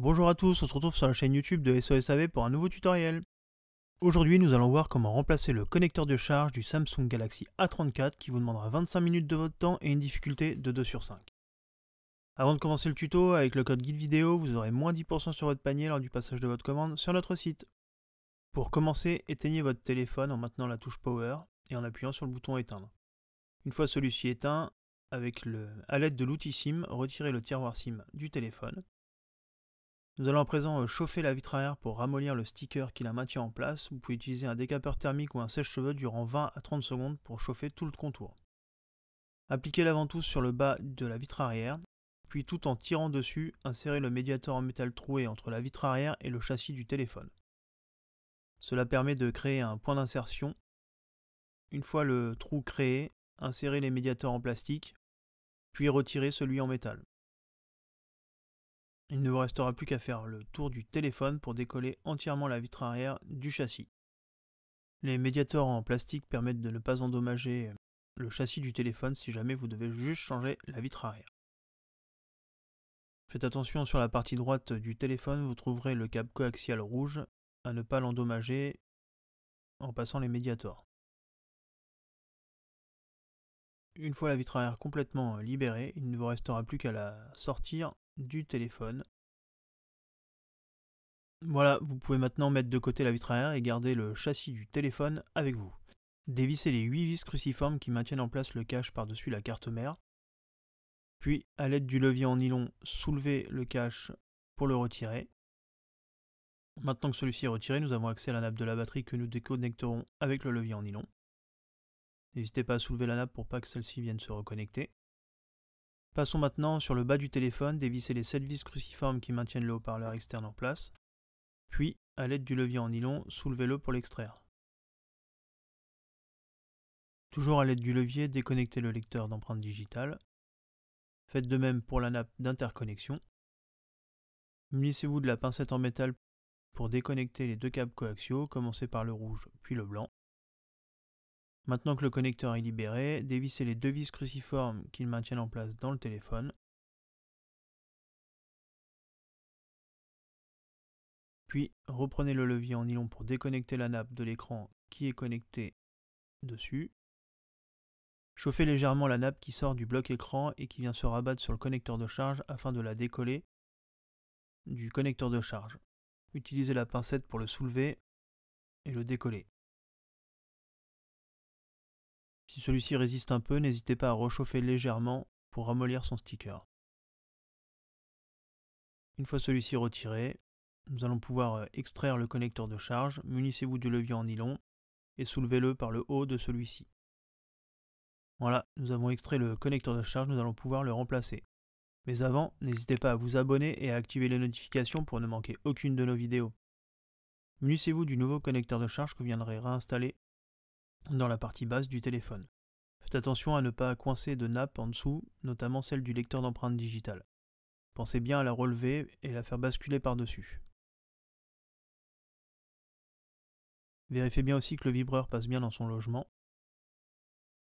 Bonjour à tous, on se retrouve sur la chaîne YouTube de SOSAV pour un nouveau tutoriel. Aujourd'hui nous allons voir comment remplacer le connecteur de charge du Samsung Galaxy A34 qui vous demandera 25 minutes de votre temps et une difficulté de 2 sur 5. Avant de commencer le tuto, avec le code guide vidéo, vous aurez moins 10% sur votre panier lors du passage de votre commande sur notre site. Pour commencer, éteignez votre téléphone en maintenant la touche Power et en appuyant sur le bouton éteindre. Une fois celui-ci éteint, avec le, à l'aide de l'outil SIM, retirez le tiroir SIM du téléphone nous allons à présent euh, chauffer la vitre arrière pour ramollir le sticker qui la maintient en place. Vous pouvez utiliser un décapeur thermique ou un sèche-cheveux durant 20 à 30 secondes pour chauffer tout le contour. Appliquez l'avant-tousse sur le bas de la vitre arrière, puis tout en tirant dessus, insérez le médiateur en métal troué entre la vitre arrière et le châssis du téléphone. Cela permet de créer un point d'insertion. Une fois le trou créé, insérez les médiateurs en plastique, puis retirez celui en métal. Il ne vous restera plus qu'à faire le tour du téléphone pour décoller entièrement la vitre arrière du châssis. Les médiators en plastique permettent de ne pas endommager le châssis du téléphone si jamais vous devez juste changer la vitre arrière. Faites attention sur la partie droite du téléphone, vous trouverez le câble coaxial rouge à ne pas l'endommager en passant les médiators. Une fois la vitre arrière complètement libérée, il ne vous restera plus qu'à la sortir du téléphone. Voilà, vous pouvez maintenant mettre de côté la vitre arrière et garder le châssis du téléphone avec vous. Dévissez les 8 vis cruciformes qui maintiennent en place le cache par-dessus la carte mère. Puis, à l'aide du levier en nylon, soulevez le cache pour le retirer. Maintenant que celui-ci est retiré, nous avons accès à la nappe de la batterie que nous déconnecterons avec le levier en nylon. N'hésitez pas à soulever la nappe pour pas que celle-ci vienne se reconnecter. Passons maintenant sur le bas du téléphone, dévissez les 7 vis cruciformes qui maintiennent le haut-parleur externe en place, puis, à l'aide du levier en nylon, soulevez-le pour l'extraire. Toujours à l'aide du levier, déconnectez le lecteur d'empreinte digitale. Faites de même pour la nappe d'interconnexion. Munissez-vous de la pincette en métal pour déconnecter les deux câbles coaxiaux, commencez par le rouge puis le blanc. Maintenant que le connecteur est libéré, dévissez les deux vis cruciformes qu'ils maintiennent en place dans le téléphone. Puis reprenez le levier en nylon pour déconnecter la nappe de l'écran qui est connecté dessus. Chauffez légèrement la nappe qui sort du bloc écran et qui vient se rabattre sur le connecteur de charge afin de la décoller du connecteur de charge. Utilisez la pincette pour le soulever et le décoller. Si celui-ci résiste un peu, n'hésitez pas à rechauffer légèrement pour ramollir son sticker. Une fois celui-ci retiré, nous allons pouvoir euh, extraire le connecteur de charge, munissez-vous du levier en nylon et soulevez-le par le haut de celui-ci. Voilà, nous avons extrait le connecteur de charge, nous allons pouvoir le remplacer. Mais avant, n'hésitez pas à vous abonner et à activer les notifications pour ne manquer aucune de nos vidéos. Munissez-vous du nouveau connecteur de charge que vous viendrez réinstaller dans la partie basse du téléphone. Faites attention à ne pas coincer de nappe en dessous, notamment celle du lecteur d'empreintes digitales. Pensez bien à la relever et la faire basculer par-dessus. Vérifiez bien aussi que le vibreur passe bien dans son logement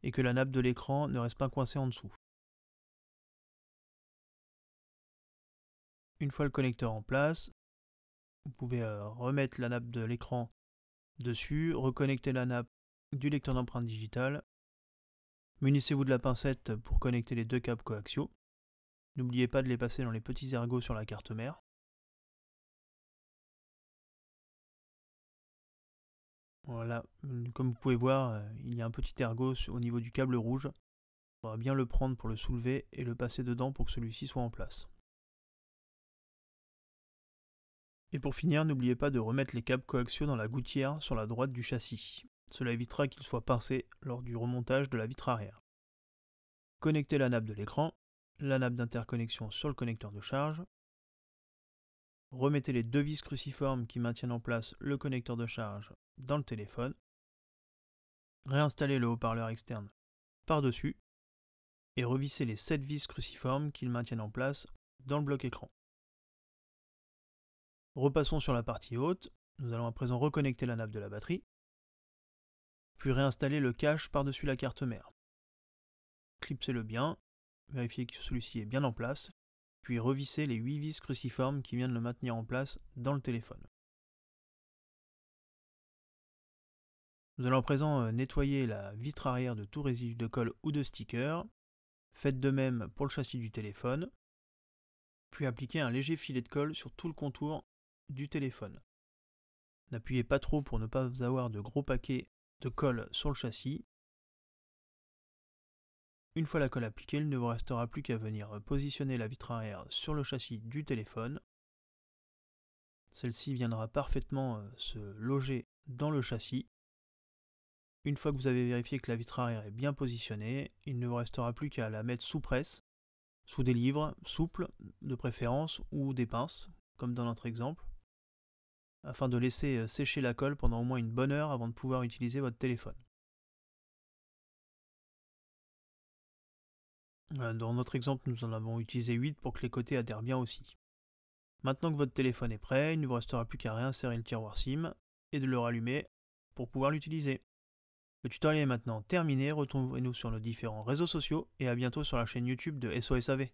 et que la nappe de l'écran ne reste pas coincée en dessous. Une fois le connecteur en place, vous pouvez euh, remettre la nappe de l'écran dessus, reconnecter la nappe du lecteur d'empreintes digitales. Munissez-vous de la pincette pour connecter les deux câbles coaxiaux. N'oubliez pas de les passer dans les petits ergots sur la carte mère. Voilà, comme vous pouvez voir, euh, il y a un petit ergot au niveau du câble rouge. On va bien le prendre pour le soulever et le passer dedans pour que celui-ci soit en place. Et pour finir, n'oubliez pas de remettre les câbles coaxiaux dans la gouttière sur la droite du châssis. Cela évitera qu'il soit pincé lors du remontage de la vitre arrière. Connectez la nappe de l'écran, la nappe d'interconnexion sur le connecteur de charge. Remettez les deux vis cruciformes qui maintiennent en place le connecteur de charge dans le téléphone. Réinstallez le haut-parleur externe par-dessus et revissez les 7 vis cruciformes qu'ils maintiennent en place dans le bloc écran. Repassons sur la partie haute, nous allons à présent reconnecter la nappe de la batterie puis réinstaller le cache par-dessus la carte mère. Clipsez le bien, vérifiez que celui-ci est bien en place, puis revissez les 8 vis cruciformes qui viennent le maintenir en place dans le téléphone. Nous allons à présent euh, nettoyer la vitre arrière de tout résidu de colle ou de sticker. Faites de même pour le châssis du téléphone, puis appliquez un léger filet de colle sur tout le contour du téléphone. N'appuyez pas trop pour ne pas avoir de gros paquets de colle sur le châssis. Une fois la colle appliquée, il ne vous restera plus qu'à venir positionner la vitre arrière sur le châssis du téléphone. Celle-ci viendra parfaitement euh, se loger dans le châssis. Une fois que vous avez vérifié que la vitre arrière est bien positionnée, il ne vous restera plus qu'à la mettre sous presse, sous des livres souples de préférence ou des pinces, comme dans notre exemple afin de laisser euh, sécher la colle pendant au moins une bonne heure avant de pouvoir utiliser votre téléphone. Euh, dans notre exemple, nous en avons utilisé 8 pour que les côtés adhèrent bien aussi. Maintenant que votre téléphone est prêt, il ne vous restera plus qu'à réinsérer le tiroir SIM et de le rallumer pour pouvoir l'utiliser. Le tutoriel est maintenant terminé, retrouvez-nous sur nos différents réseaux sociaux et à bientôt sur la chaîne YouTube de SOSAV.